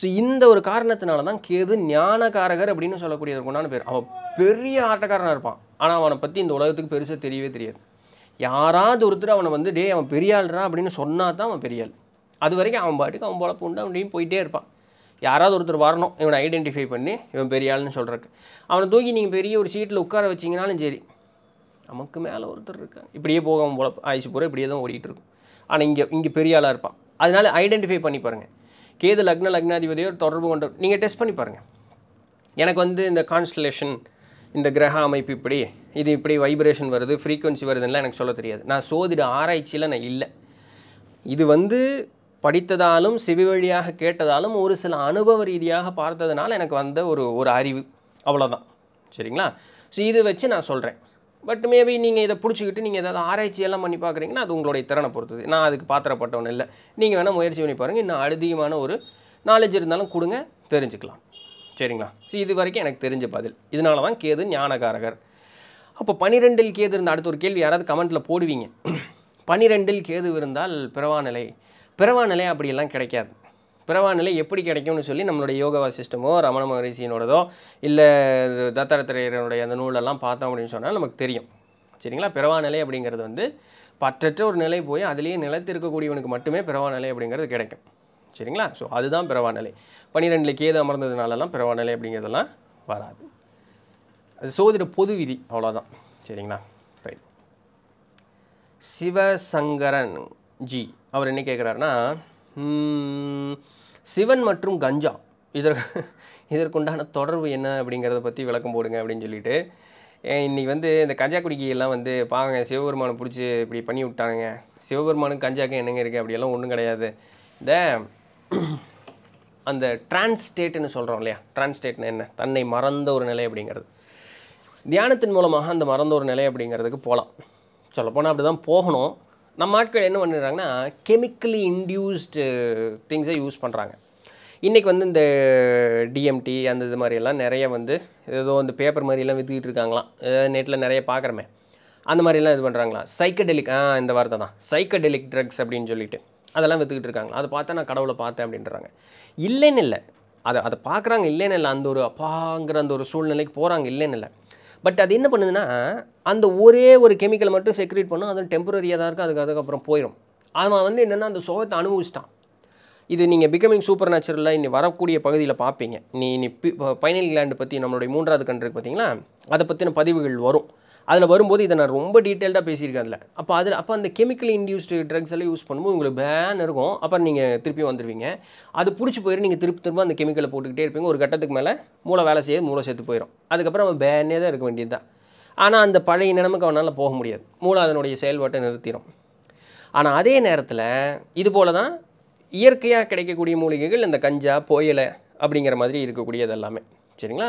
ஸோ இந்த ஒரு காரணத்தினால தான் கேது ஞானகாரகர் அப்படின்னு சொல்லக்கூடியதற்கு உண்டான பேர் அவன் பெரிய ஆட்டக்காரனாக இருப்பான் ஆனால் அவனை பற்றி இந்த உலகத்துக்கு பெருசாக தெரியவே தெரியாது யாராவது ஒருத்தர் அவனை வந்து டே அவன் பெரியாள்ரா அப்படின்னு சொன்னால் தான் அவன் பெரியாள் அது வரைக்கும் அவன் பாட்டுக்கு அவன் பொழப்பு உண்டு அப்படின்னு போயிட்டே இருப்பான் யாராவது ஒருத்தர் வரணும் இவனை ஐடென்டிஃபை பண்ணி இவன் பெரியாள்னு சொல்கிறக்கு அவனை தூக்கி நீங்கள் பெரிய ஒரு சீட்டில் உட்கார வச்சிங்கனாலும் சரி நமக்கு மேலே ஒருத்தர் இருக்காங்க இப்படியே போக போல ஆயிடுச்சு போகிற இப்படியே தான் ஓடிட்டு இருக்கும் ஆனால் இங்கே இங்கே பெரிய ஆளாக இருப்பான் அதனால ஐடென்டிஃபை பண்ணி பாருங்கள் கேது லக்ன லக்னாதிபதியோ தொடர்பு கொண்ட நீங்கள் டெஸ்ட் பண்ணி பாருங்கள் எனக்கு வந்து இந்த கான்ஸ்டலேஷன் இந்த கிரக அமைப்பு இப்படி இது இப்படி வைப்ரேஷன் வருது ஃப்ரீக்குவன்சி வருதுன்னா எனக்கு சொல்ல தெரியாது நான் சோதிட ஆராய்ச்சியில் நான் இல்லை இது வந்து படித்ததாலும் சிவி வழியாக கேட்டதாலும் ஒரு சில அனுபவ ரீதியாக பார்த்ததுனால எனக்கு வந்த ஒரு ஒரு அறிவு அவ்வளோதான் சரிங்களா ஸோ இது வச்சு நான் சொல்கிறேன் பட் மேபி நீங்கள் இதை பிடிச்சிக்கிட்டு நீங்கள் ஏதாவது ஆராய்ச்சியெல்லாம் பண்ணி பார்க்குறீங்கன்னா அது உங்களுடைய திறனை பொறுத்தது நான் அதுக்கு பாத்திரப்பட்டவன் இல்லை நீங்கள் வேணால் முயற்சி பண்ணி பாருங்கள் இன்னும் அதிகமான ஒரு நாலேஜ் இருந்தாலும் கொடுங்க தெரிஞ்சுக்கலாம் சரிங்களா ஸோ இது வரைக்கும் எனக்கு தெரிஞ்ச பதில் இதனால தான் கேது ஞானகாரகர் அப்போ பனிரெண்டில் கேது இருந்த அடுத்த ஒரு கேள்வி யாராவது கமெண்ட்டில் போடுவீங்க பனிரெண்டில் கேது இருந்தால் பிறவா நிலை அப்படியெல்லாம் கிடைக்காது பிறவானிலை எப்படி கிடைக்கும்னு சொல்லி நம்மளுடைய யோகா சிஸ்டமோ ரமண மகரிஷியினோடதோ இல்லை தத்தாரத்திரையருடைய அந்த நூலெல்லாம் பார்த்தோம் அப்படின்னு சொன்னால் நமக்கு தெரியும் சரிங்களா பிறவா நிலை அப்படிங்கிறது வந்து பற்றற்ற ஒரு நிலை போய் அதிலேயே நிலத்திருக்கக்கூடியவனுக்கு மட்டுமே பிறவா அப்படிங்கிறது கிடைக்கும் சரிங்களா ஸோ அதுதான் பிறவா நிலை பன்னிரெண்டில் கேது அமர்ந்ததுனாலலாம் பிறவா அப்படிங்கிறதெல்லாம் வராது அது சோதிட பொது விதி அவ்வளோதான் சரிங்களா ரைட் சிவசங்கரன் ஜி அவர் என்ன கேட்குறாருன்னா சிவன் மற்றும் கஞ்சா இதற்கு இதற்குண்டான தொடர்பு என்ன அப்படிங்கிறத பற்றி விளக்கம் போடுங்க அப்படின்னு சொல்லிட்டு இன்றைக்கி வந்து இந்த கஞ்சா குடிக்கையெல்லாம் வந்து பாங்க சிவபெருமானை பிடிச்சி இப்படி பண்ணி விட்டாங்க சிவபெருமானுக்கு கஞ்சாக்கும் என்னங்க இருக்குது அப்படியெல்லாம் ஒன்றும் கிடையாது இந்த அந்த ட்ரான்ஸ்டேட்னு சொல்கிறோம் இல்லையா ட்ரான்ஸ்டேட்னு என்ன தன்னை மறந்த ஒரு நிலை அப்படிங்கிறது தியானத்தின் மூலமாக அந்த மறந்த ஒரு நிலை அப்படிங்கிறதுக்கு போகலாம் சொல்லப்போனால் அப்படி தான் போகணும் நம்ம ஆட்கள் என்ன பண்ணுறாங்கன்னா கெமிக்கலி இன்டியூஸ்டு திங்ஸை uh, யூஸ் பண்ணுறாங்க இன்றைக்கி வந்து இந்த டிஎம்டி அந்த இது மாதிரியெல்லாம் நிறைய வந்து ஏதோ இந்த பேப்பர் மாதிரிலாம் விற்றுக்கிட்டு இருக்காங்களாம் நெட்டில் நிறைய பார்க்குறமே அந்த மாதிரிலாம் இது பண்ணுறாங்களா சைக்கடெலிக் ஆ இந்த வார்த்தை தான் சைக்கடெலிக் ட்ரக்ஸ் அப்படின்னு சொல்லிட்டு அதெல்லாம் விற்றுக்கிட்டு இருக்காங்களா அதை பார்த்தா நான் கடவுளை பார்த்தேன் அப்படின்றாங்க இல்லைன்னு இல்லை அதை அதை பார்க்குறாங்க இல்லைன்னு இல்லை அந்த ஒரு அப்பாங்கிற அந்த ஒரு சூழ்நிலைக்கு போகிறாங்க இல்லைன்னு இல்லை பட் அது என்ன பண்ணுதுன்னா அந்த ஒரே ஒரு கெமிக்கல் மட்டும் செக்ரேட் பண்ணும் அது டெம்பரரியாக தான் இருக்கும் அதுக்கு அதுக்கப்புறம் போயிடும் அவன் வந்து என்னென்னா அந்த சோகத்தை அனுபவிச்சிட்டான் இது நீங்கள் பிகமிங் சூப்பர் நேச்சுரலில் இனி வரக்கூடிய பகுதியில் பார்ப்பீங்க நீ இனி ஃபைனல் கிளாண்டு பற்றி நம்மளுடைய மூன்றாவது கன்று பார்த்தீங்களா அதை பற்றின பதிவுகள் வரும் அதில் வரும்போது இதை நான் ரொம்ப டீட்டெயில்டாக பேசியிருக்கேன் அதில் அப்போ அதில் அப்போ அந்த கெமிக்கல் இன்டியூஸ்டு ட்ரக்ஸ் எல்லாம் யூஸ் பண்ணும்போது உங்களுக்கு பேன் இருக்கும் அப்புறம் நீங்கள் திருப்பி வந்துடுவீங்க அது பிடிச்சி போயிடும் நீங்கள் திருப்பி திரும்ப அந்த கெமிக்கலை போட்டுக்கிட்டே இருப்பீங்க ஒரு கட்டத்துக்கு மேலே மூளை வேலை செய்யாது மூளை சேர்த்து போயிடும் அதுக்கப்புறம் அவன் பேனே தான் இருக்க வேண்டியது தான் ஆனால் அந்த பழைய நிலமைக்கு அவனால் போக முடியாது மூளை அதனுடைய செயல்பாட்டை நிறுத்திடும் ஆனால் அதே நேரத்தில் இது போல தான் இயற்கையாக கிடைக்கக்கூடிய மூலிகைகள் இந்த கஞ்சா புயலை அப்படிங்கிற மாதிரி இருக்கக்கூடியது எல்லாமே சரிங்களா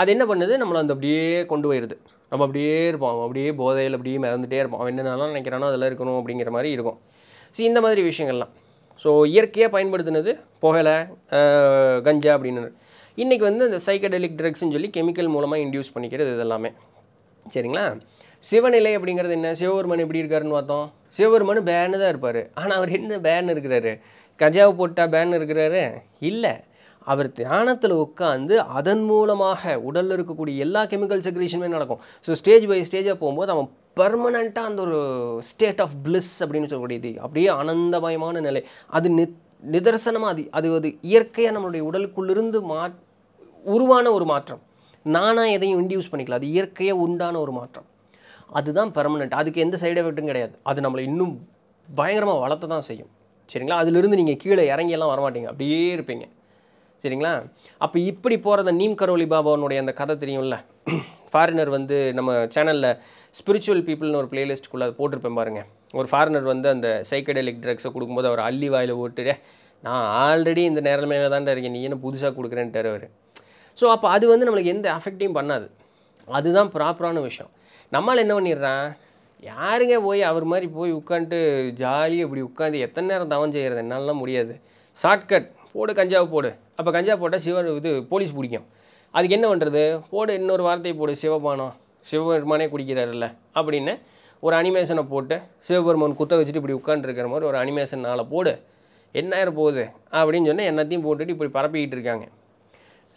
அது என்ன பண்ணுது நம்மளை அந்த அப்படியே கொண்டு போயிடுது நம்ம அப்படியே இருப்போம் அவன் அப்படியே போதையில் அப்படியே மிதந்துட்டே இருப்போம் அவன் என்னென்னலாம் நினைக்கிறானோ அதெல்லாம் இருக்கணும் அப்படிங்கிற மாதிரி இருக்கும் ஸோ இந்த மாதிரி விஷயங்கள்லாம் ஸோ இயற்கையாக பயன்படுத்தினது புகலை கஞ்சா அப்படின்னு இன்றைக்கி வந்து இந்த சைக்கடெலிக் ட்ரக்ஸ்ன்னு சொல்லி கெமிக்கல் மூலமாக இன்டியூஸ் பண்ணிக்கிறது இதெல்லாமே எல்லாமே சரிங்களா சிவநிலை அப்படிங்கிறது என்ன சிவபெருமன் எப்படி இருக்காருன்னு பார்த்தோம் சிவபெருமன் பேனு தான் இருப்பார் ஆனால் அவர் என்ன பேன் இருக்கிறாரு கஜாவை போட்டால் பேன் இருக்கிறாரு இல்லை அவர் தியானத்தில் உட்காந்து அதன் மூலமாக உடலில் இருக்கக்கூடிய எல்லா கெமிக்கல் செக்ரேஷனுமே நடக்கும் ஸோ ஸ்டேஜ் பை ஸ்டேஜாக போகும்போது அவன் பர்மனண்ட்டாக அந்த ஒரு ஸ்டேட் ஆஃப் பிளிஸ் அப்படின்னு சொல்லக்கூடியது அப்படியே ஆனந்தமயமான நிலை அது நி நிதர்சனமாக அது அது அது இயற்கையாக நம்மளுடைய உடலுக்குள்ளிருந்து மா உருவான ஒரு மாற்றம் நானாக எதையும் இன்டியூஸ் பண்ணிக்கல அது இயற்கையாக உண்டான ஒரு மாற்றம் அதுதான் பர்மனெண்ட் அதுக்கு எந்த சைடு எஃபெக்ட்டும் கிடையாது அது நம்மளை இன்னும் பயங்கரமாக வளர்த்த தான் செய்யும் சரிங்களா அதிலிருந்து நீங்கள் கீழே இறங்கியெல்லாம் வரமாட்டீங்க அப்படியே இருப்பீங்க சரிங்களா அப்போ இப்படி போகிறத நீம் கரோலி பாபாவனுடைய அந்த கதை தெரியும்ல ஃபாரினர் வந்து நம்ம சேனலில் ஸ்பிரிச்சுவல் பீப்புள்னு ஒரு பிளேலிஸ்ட்டுக்குள்ளே அது போட்டிருப்பேன் பாருங்கள் ஒரு ஃபாரினர் வந்து அந்த சைக்கடலிக் ட்ரக்ஸை கொடுக்கும்போது அவர் அள்ளி வாயில் ஓட்டு நான் ஆல்ரெடி இந்த மேலே தான் இருக்கேன் நீ என்ன புதுசாக கொடுக்குறேன்ட்டு அவர் ஸோ அப்போ அது வந்து நம்மளுக்கு எந்த அஃபெக்டையும் பண்ணாது அதுதான் ப்ராப்பரான விஷயம் நம்மளால் என்ன பண்ணிடுறான் யாருங்க போய் அவர் மாதிரி போய் உட்காந்துட்டு ஜாலியாக இப்படி உட்காந்து எத்தனை நேரம் தவம் செய்கிறது என்னாலலாம் முடியாது ஷார்ட்கட் போடு கஞ்சாவை போடு அப்போ கஞ்சா போட்டால் சிவர் இது போலீஸ் பிடிக்கும் அதுக்கு என்ன பண்ணுறது போடு இன்னொரு வார்த்தை போடு சிவபானம் சிவபெருமானே குடிக்கிறாருல்ல அப்படின்னு ஒரு அனிமேஷனை போட்டு சிவபெருமான் குத்த வச்சுட்டு இப்படி உட்காந்துருக்கிற மாதிரி ஒரு அனிமேஷன் நாளை போடு என்ன ஆயிரம் போகுது அப்படின்னு சொன்னால் எல்லாத்தையும் போட்டுட்டு இப்படி பரப்பிக்கிட்டு இருக்காங்க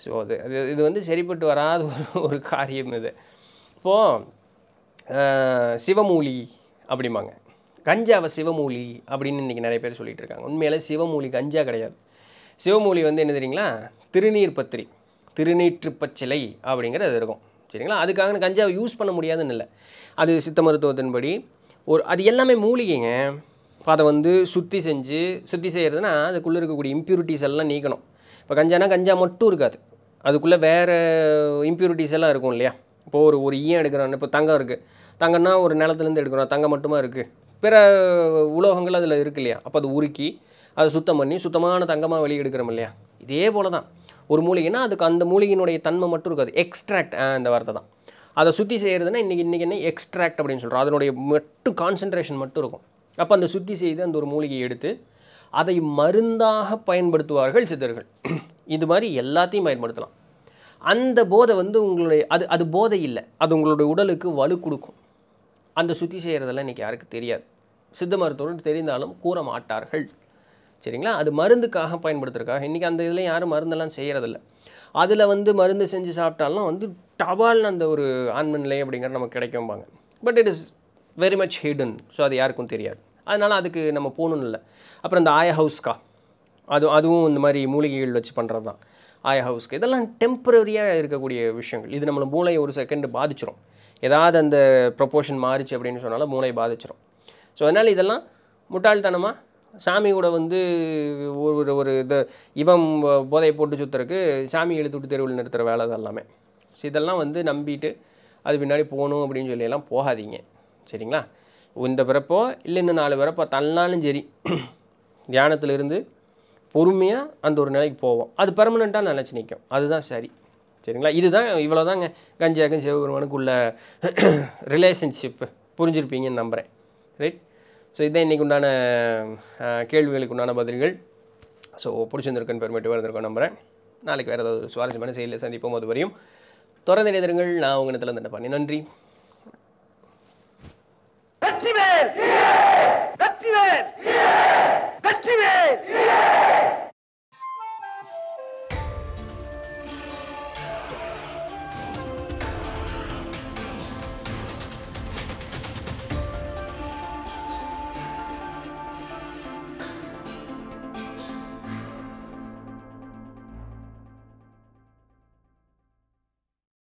ஸோ அது அது இது வந்து சரிப்பட்டு வராத ஒரு ஒரு காரியம் இது இப்போது சிவமூலி அப்படிம்பாங்க கஞ்சாவை சிவமூலி அப்படின்னு இன்றைக்கி நிறைய பேர் சொல்லிகிட்டு இருக்காங்க உண்மையில் சிவமூலி கஞ்சா கிடையாது சிவமூலி வந்து என்ன தெரியுங்களா திருநீர் பத்திரி பச்சிலை அப்படிங்கிறது இருக்கும் சரிங்களா அதுக்காக கஞ்சாவை யூஸ் பண்ண முடியாதுன்னு இல்லை அது சித்த மருத்துவத்தின்படி ஒரு அது எல்லாமே மூலிகைங்க இப்போ அதை வந்து சுத்தி செஞ்சு சுத்தி செய்கிறதுனா அதுக்குள்ளே இருக்கக்கூடிய இம்ப்யூரிட்டிஸ் எல்லாம் நீக்கணும் இப்போ கஞ்சானா கஞ்சா மட்டும் இருக்காது அதுக்குள்ளே வேறு இம்ப்யூரிட்டிஸ் எல்லாம் இருக்கும் இல்லையா இப்போ ஒரு ஒரு ஈயம் எடுக்கிறோம் இப்போ தங்கம் இருக்குது தங்கம்னா ஒரு நிலத்துலேருந்து எடுக்கிறோம் தங்கம் மட்டுமா இருக்குது பிற உலோகங்கள் அதில் இருக்கு இல்லையா அப்போ அது உருக்கி அதை சுத்தம் பண்ணி சுத்தமான தங்கமாக வெளியெடுக்கிறோம் இல்லையா இதே போல் தான் ஒரு மூலிகைனா அதுக்கு அந்த மூலிகையினுடைய தன்மை மட்டும் இருக்காது எக்ஸ்ட்ராக்ட் இந்த வார்த்தை தான் அதை சுற்றி செய்கிறதுனா இன்றைக்கி இன்றைக்கி என்ன எக்ஸ்ட்ராக்ட் அப்படின்னு சொல்கிறோம் அதனுடைய மட்டும் கான்சன்ட்ரேஷன் மட்டும் இருக்கும் அப்போ அந்த சுத்தி செய்து அந்த ஒரு மூலிகையை எடுத்து அதை மருந்தாக பயன்படுத்துவார்கள் சித்தர்கள் இது மாதிரி எல்லாத்தையும் பயன்படுத்தலாம் அந்த போதை வந்து உங்களுடைய அது அது போதை இல்லை அது உங்களுடைய உடலுக்கு வலு கொடுக்கும் அந்த சுற்றி செய்கிறதெல்லாம் இன்றைக்கி யாருக்கு தெரியாது சித்த மருத்துவர்கள் தெரிந்தாலும் கூற மாட்டார்கள் சரிங்களா அது மருந்துக்காக பயன்படுத்துறதுக்காக இன்றைக்கி அந்த இதில் யாரும் மருந்தெல்லாம் செய்கிறதில்ல அதில் வந்து மருந்து செஞ்சு சாப்பிட்டாலும் வந்து டபால்னு அந்த ஒரு ஆன்மநிலை அப்படிங்கிற அப்படிங்கிறது நமக்கு கிடைக்கும்பாங்க but it is very much hidden so அது யாருக்கும் தெரியாது அதனால் அதுக்கு நம்ம போகணும் இல்லை அப்புறம் இந்த ஆய ஹவுஸ்கா அது அதுவும் இந்த மாதிரி மூலிகைகள் வச்சு பண்ணுறது தான் ஆய ஹவுஸ்க்கு இதெல்லாம் டெம்பரரியாக இருக்கக்கூடிய விஷயங்கள் இது நம்மளை மூளையை ஒரு செகண்டு பாதிச்சிரும் ஏதாவது அந்த ப்ரொப்போஷன் மாறிச்சு அப்படின்னு சொன்னாலும் மூளை பாதிச்சிரும் ஸோ அதனால் இதெல்லாம் முட்டாள்தனமாக சாமி கூட வந்து ஒரு ஒரு இது இவம் போதையை போட்டு சுற்றுறக்கு சாமி எழுத்து விட்டு தெருவில் நிறுத்துகிற வேலை தான் எல்லாமே ஸோ இதெல்லாம் வந்து நம்பிட்டு அது பின்னாடி போகணும் அப்படின்னு சொல்லி எல்லாம் போகாதீங்க சரிங்களா இந்த பிறப்போ இல்லை இன்னும் நாலு பிறப்போ தள்ளினாலும் சரி [clears throat] தியானத்திலிருந்து பொறுமையாக அந்த ஒரு நிலைக்கு போவோம் அது பர்மனெண்ட்டாக நினச்சி நிற்கும் அதுதான் சரி சரிங்களா இதுதான் இவ்வளோ தாங்க கஞ்சியாக்கும் சிவபெருமானுக்கு உள்ள ரிலேஷன்ஷிப்பு [clears throat] புரிஞ்சிருப்பீங்கன்னு நம்புகிறேன் ரைட் ஸோ இதான் இன்றைக்கு உண்டான கேள்விகளுக்கு உண்டான பதில்கள் ஸோ பிடிச்சிருந்திருக்குன்னு பெருமிட்டு இருந்திருக்கோம் நம்புகிறேன் நாளைக்கு வேறு ஏதாவது சுவாரஸ்யமான செயலில் சந்திப்போம் அது வரையும் தொடர்ந்து இணைந்திருங்கள் நான் உங்கள் இடத்துல தண்டை பண்ணி நன்றி வெற்றிவேல்